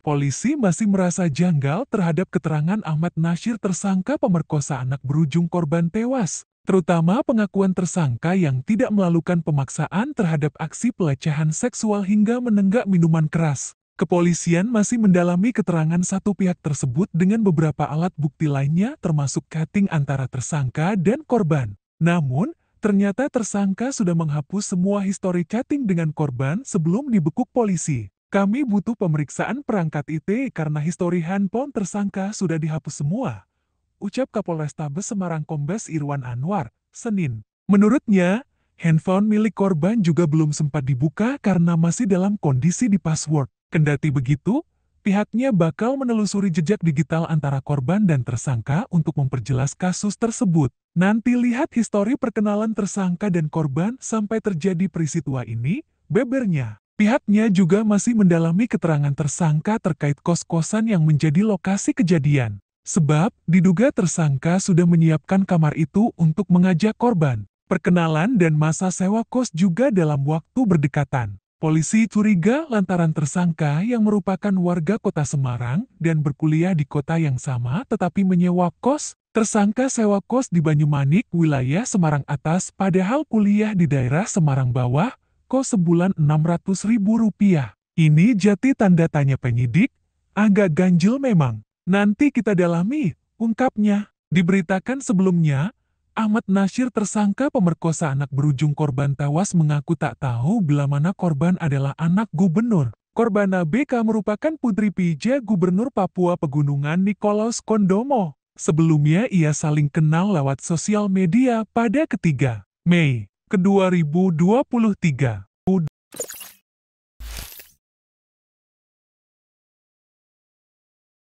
Polisi masih merasa janggal terhadap keterangan Ahmad Nasir tersangka pemerkosa anak berujung korban tewas, terutama pengakuan tersangka yang tidak melakukan pemaksaan terhadap aksi pelecehan seksual hingga menenggak minuman keras. Kepolisian masih mendalami keterangan satu pihak tersebut dengan beberapa alat bukti lainnya termasuk cutting antara tersangka dan korban. Namun, ternyata tersangka sudah menghapus semua histori chatting dengan korban sebelum dibekuk polisi. Kami butuh pemeriksaan perangkat IT karena histori handphone tersangka sudah dihapus semua, ucap Kapolrestabes Semarang Kombes Irwan Anwar, Senin. Menurutnya, handphone milik korban juga belum sempat dibuka karena masih dalam kondisi di password. Kendati begitu, pihaknya bakal menelusuri jejak digital antara korban dan tersangka untuk memperjelas kasus tersebut. Nanti lihat histori perkenalan tersangka dan korban sampai terjadi peristiwa ini, bebernya. Pihaknya juga masih mendalami keterangan tersangka terkait kos-kosan yang menjadi lokasi kejadian. Sebab, diduga tersangka sudah menyiapkan kamar itu untuk mengajak korban. Perkenalan dan masa sewa kos juga dalam waktu berdekatan. Polisi curiga lantaran tersangka yang merupakan warga kota Semarang dan berkuliah di kota yang sama tetapi menyewa kos, tersangka sewa kos di Banyumanik, wilayah Semarang Atas padahal kuliah di daerah Semarang Bawah, Eko sebulan ribu rupiah. Ini jati tanda tanya penyidik, agak ganjil memang. Nanti kita dalami, ungkapnya. Diberitakan sebelumnya, Ahmad Nasir tersangka pemerkosa anak berujung korban tawas mengaku tak tahu bila mana korban adalah anak gubernur. Korban ABK merupakan putri pija Gubernur Papua Pegunungan Nikolaus Kondomo. Sebelumnya ia saling kenal lewat sosial media pada ketiga Mei ke 2023.